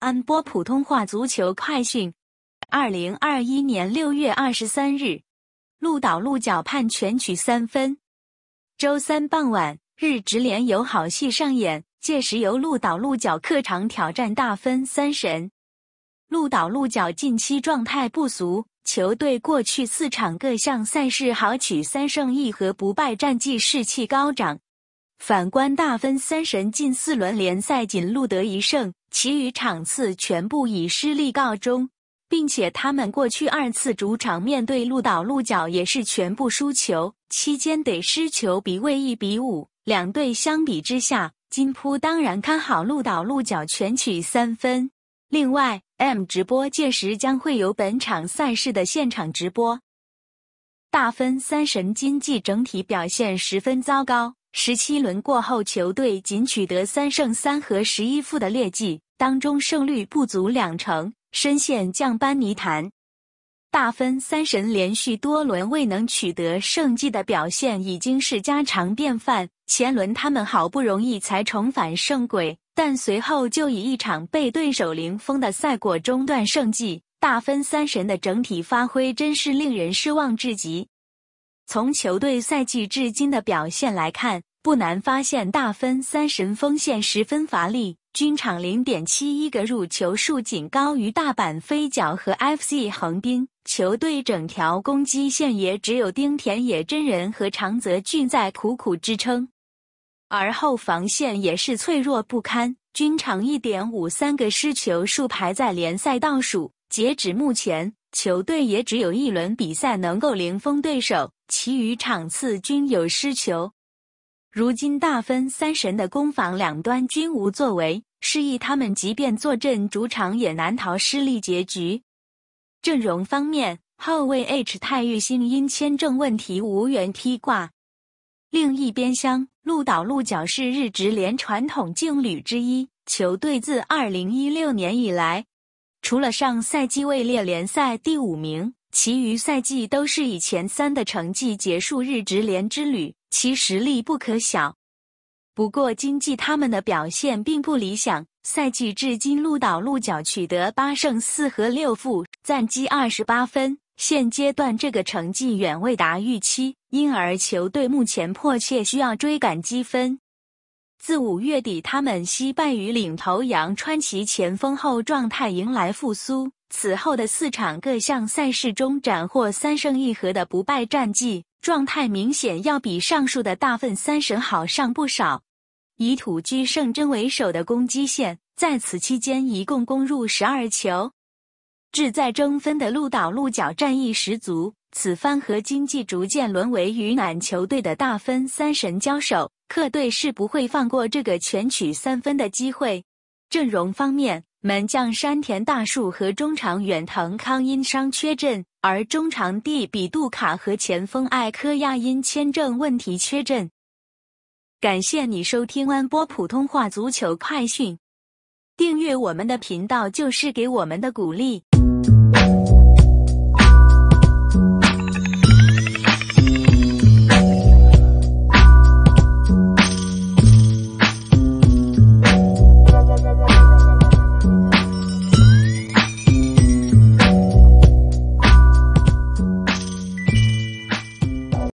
安播普通话足球快讯：二零二一年六月二十三日，鹿岛鹿角盼全取三分。周三傍晚，日职联有好戏上演，届时由鹿岛鹿角客场挑战大分三神。鹿岛鹿角近期状态不俗，球队过去四场各项赛事豪取三胜一和，不败战绩，士气高涨。反观大分三神，近四轮联赛仅录得一胜，其余场次全部以失利告终，并且他们过去二次主场面对鹿岛鹿角也是全部输球，期间得失球比位一比五。两队相比之下，金扑当然看好鹿岛鹿角全取三分。另外，M 直播届时将会有本场赛事的现场直播。大分三神经济整体表现十分糟糕。十七轮过后，球队仅取得三胜三和十一负的劣迹，当中胜率不足两成，深陷降班泥潭。大分三神连续多轮未能取得胜绩的表现已经是家常便饭。前轮他们好不容易才重返胜轨，但随后就以一场被对手零封的赛果中断胜绩。大分三神的整体发挥真是令人失望至极。从球队赛季至今的表现来看，不难发现，大分三神锋线十分乏力，均场零点七一个入球数仅高于大阪飞脚和 FC 横滨。球队整条攻击线也只有丁田野真人和长泽俊在苦苦支撑，而后防线也是脆弱不堪，均场一点五三个失球数排在联赛倒数。截止目前，球队也只有一轮比赛能够零封对手，其余场次均有失球。如今大分三神的攻防两端均无作为，示意他们即便坐镇主场也难逃失利结局。阵容方面，后卫 H 太玉星因签证问题无缘披挂。另一边厢，鹿岛鹿角是日职联传统劲旅之一，球队自2016年以来，除了上赛季位列联赛第五名，其余赛季都是以前三的成绩结束日职联之旅。其实力不可小，不过经济他们的表现并不理想。赛季至今，鹿岛鹿角取得八胜四和六负，暂积二十八分。现阶段这个成绩远未达预期，因而球队目前迫切需要追赶积分。自五月底，他们惜败于领头羊川崎前锋后，状态迎来复苏。此后的四场各项赛事中斩获三胜一和的不败战绩，状态明显要比上述的大份三神好上不少。以土居胜真为首的攻击线在此期间一共攻入十二球。志在争分的鹿岛鹿角战意十足，此番和经济逐渐沦为与腩球队的大分三神交手，客队是不会放过这个全取三分的机会。阵容方面，门将山田大树和中场远藤康因伤缺阵，而中场蒂比杜卡和前锋埃科亚因签证问题缺阵。感谢你收听安波普通话足球快讯，订阅我们的频道就是给我们的鼓励。